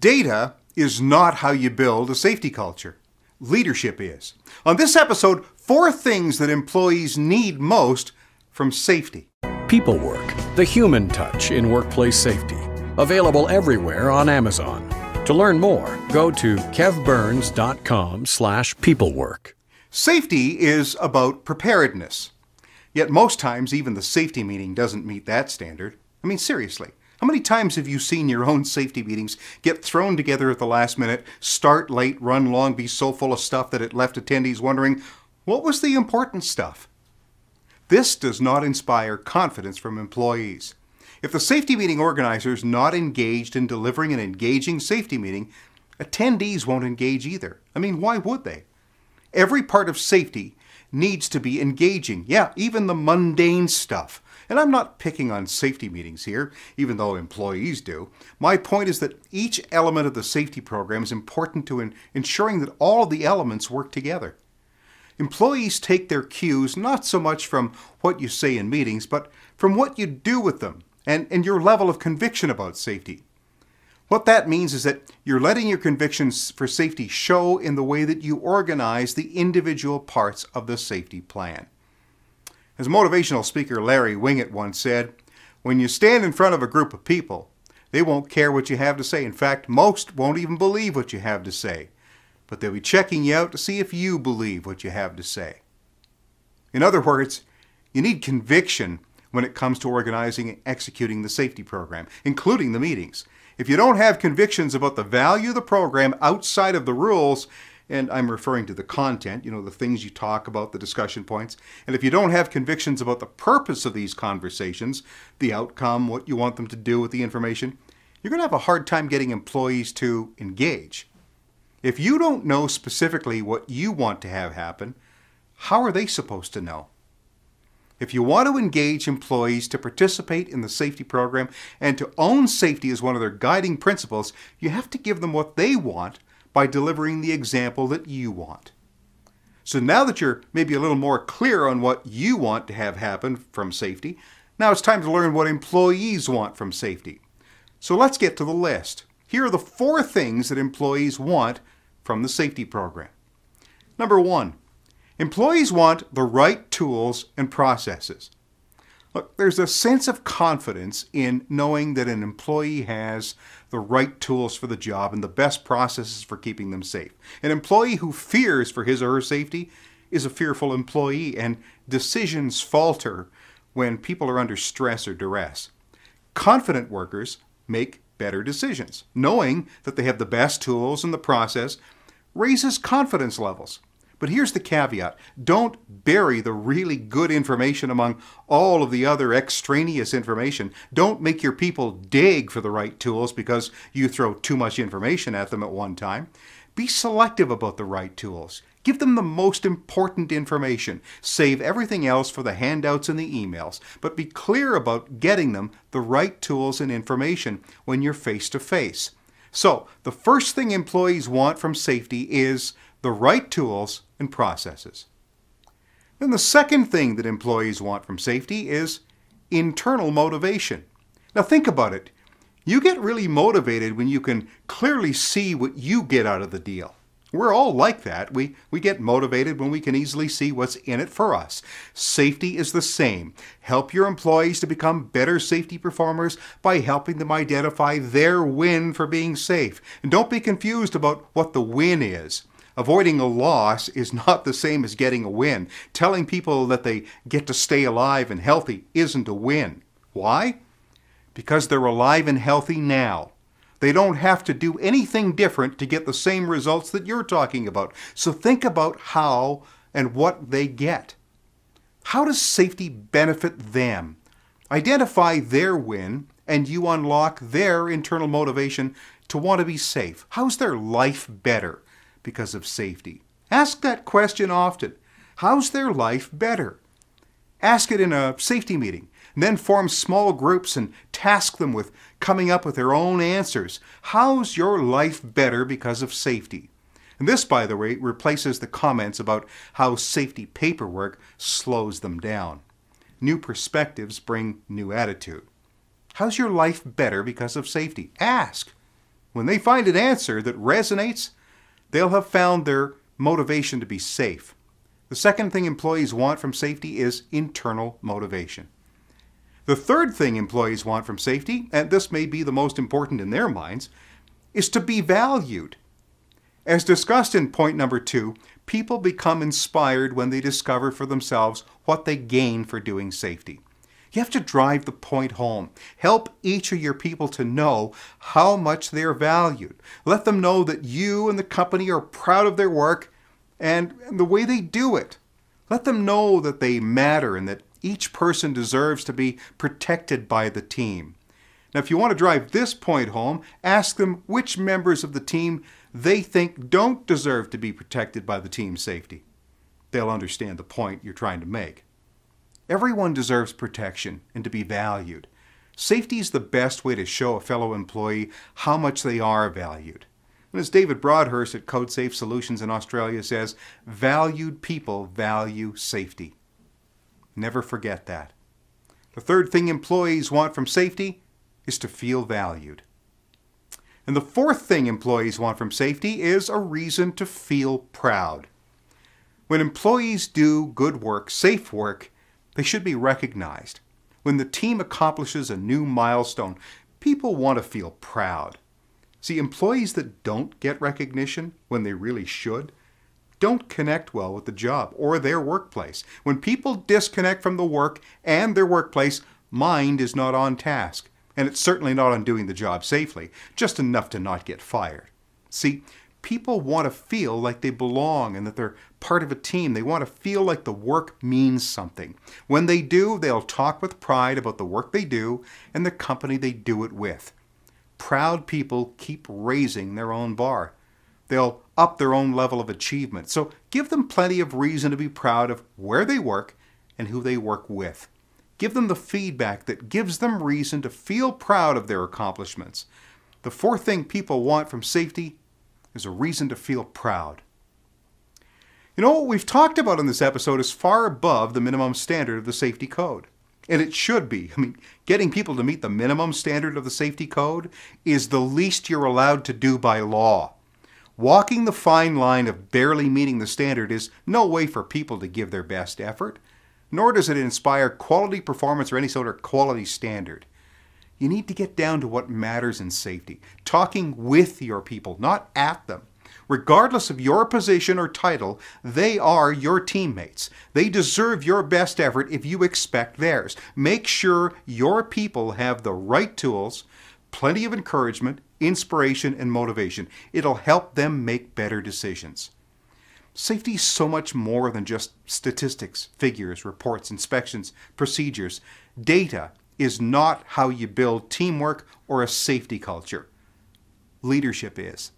Data is not how you build a safety culture. Leadership is. On this episode, four things that employees need most from safety. People Work, the human touch in workplace safety. Available everywhere on Amazon. To learn more, go to kevburns.com slash peoplework. Safety is about preparedness. Yet most times, even the safety meeting doesn't meet that standard. I mean, seriously. How many times have you seen your own safety meetings get thrown together at the last minute, start late, run long, be so full of stuff that it left attendees wondering, what was the important stuff? This does not inspire confidence from employees. If the safety meeting organizer is not engaged in delivering an engaging safety meeting, attendees won't engage either. I mean, why would they? Every part of safety needs to be engaging. Yeah, even the mundane stuff and I'm not picking on safety meetings here, even though employees do. My point is that each element of the safety program is important to ensuring that all of the elements work together. Employees take their cues not so much from what you say in meetings, but from what you do with them and, and your level of conviction about safety. What that means is that you're letting your convictions for safety show in the way that you organize the individual parts of the safety plan. As motivational speaker Larry Winget once said, when you stand in front of a group of people, they won't care what you have to say. In fact, most won't even believe what you have to say, but they'll be checking you out to see if you believe what you have to say. In other words, you need conviction when it comes to organizing and executing the safety program, including the meetings. If you don't have convictions about the value of the program outside of the rules, and I'm referring to the content, you know, the things you talk about, the discussion points. And if you don't have convictions about the purpose of these conversations, the outcome, what you want them to do with the information, you're going to have a hard time getting employees to engage. If you don't know specifically what you want to have happen, how are they supposed to know? If you want to engage employees to participate in the safety program and to own safety as one of their guiding principles, you have to give them what they want by delivering the example that you want. So now that you're maybe a little more clear on what you want to have happen from safety, now it's time to learn what employees want from safety. So let's get to the list. Here are the four things that employees want from the safety program. Number one, employees want the right tools and processes. Look, there's a sense of confidence in knowing that an employee has the right tools for the job and the best processes for keeping them safe. An employee who fears for his or her safety is a fearful employee, and decisions falter when people are under stress or duress. Confident workers make better decisions. Knowing that they have the best tools and the process raises confidence levels. But here's the caveat don't bury the really good information among all of the other extraneous information. Don't make your people dig for the right tools because you throw too much information at them at one time. Be selective about the right tools. Give them the most important information. Save everything else for the handouts and the emails, but be clear about getting them the right tools and information when you're face to face. So, the first thing employees want from safety is the right tools and processes. Then the second thing that employees want from safety is internal motivation. Now think about it. You get really motivated when you can clearly see what you get out of the deal. We're all like that. We, we get motivated when we can easily see what's in it for us. Safety is the same. Help your employees to become better safety performers by helping them identify their win for being safe. And don't be confused about what the win is. Avoiding a loss is not the same as getting a win. Telling people that they get to stay alive and healthy isn't a win. Why? Because they're alive and healthy now. They don't have to do anything different to get the same results that you're talking about. So think about how and what they get. How does safety benefit them? Identify their win and you unlock their internal motivation to want to be safe. How's their life better? because of safety. Ask that question often. How's their life better? Ask it in a safety meeting, and then form small groups and task them with coming up with their own answers. How's your life better because of safety? And this, by the way, replaces the comments about how safety paperwork slows them down. New perspectives bring new attitude. How's your life better because of safety? Ask. When they find an answer that resonates, they'll have found their motivation to be safe. The second thing employees want from safety is internal motivation. The third thing employees want from safety, and this may be the most important in their minds, is to be valued. As discussed in point number two, people become inspired when they discover for themselves what they gain for doing safety. You have to drive the point home. Help each of your people to know how much they are valued. Let them know that you and the company are proud of their work and the way they do it. Let them know that they matter and that each person deserves to be protected by the team. Now, if you want to drive this point home, ask them which members of the team they think don't deserve to be protected by the team's safety. They'll understand the point you're trying to make. Everyone deserves protection and to be valued. Safety is the best way to show a fellow employee how much they are valued. And as David Broadhurst at CodeSafe Solutions in Australia says, valued people value safety. Never forget that. The third thing employees want from safety is to feel valued. And the fourth thing employees want from safety is a reason to feel proud. When employees do good work, safe work, they should be recognized. When the team accomplishes a new milestone, people want to feel proud. See, employees that don't get recognition when they really should don't connect well with the job or their workplace. When people disconnect from the work and their workplace, mind is not on task, and it's certainly not on doing the job safely, just enough to not get fired. See, people want to feel like they belong and that they're part of a team. They want to feel like the work means something. When they do, they'll talk with pride about the work they do and the company they do it with. Proud people keep raising their own bar. They'll up their own level of achievement. So give them plenty of reason to be proud of where they work and who they work with. Give them the feedback that gives them reason to feel proud of their accomplishments. The fourth thing people want from safety is a reason to feel proud. You know, what we've talked about in this episode is far above the minimum standard of the safety code. And it should be. I mean, getting people to meet the minimum standard of the safety code is the least you're allowed to do by law. Walking the fine line of barely meeting the standard is no way for people to give their best effort, nor does it inspire quality performance or any sort of quality standard. You need to get down to what matters in safety, talking with your people, not at them. Regardless of your position or title, they are your teammates. They deserve your best effort if you expect theirs. Make sure your people have the right tools, plenty of encouragement, inspiration, and motivation. It'll help them make better decisions. Safety is so much more than just statistics, figures, reports, inspections, procedures. Data is not how you build teamwork or a safety culture. Leadership is.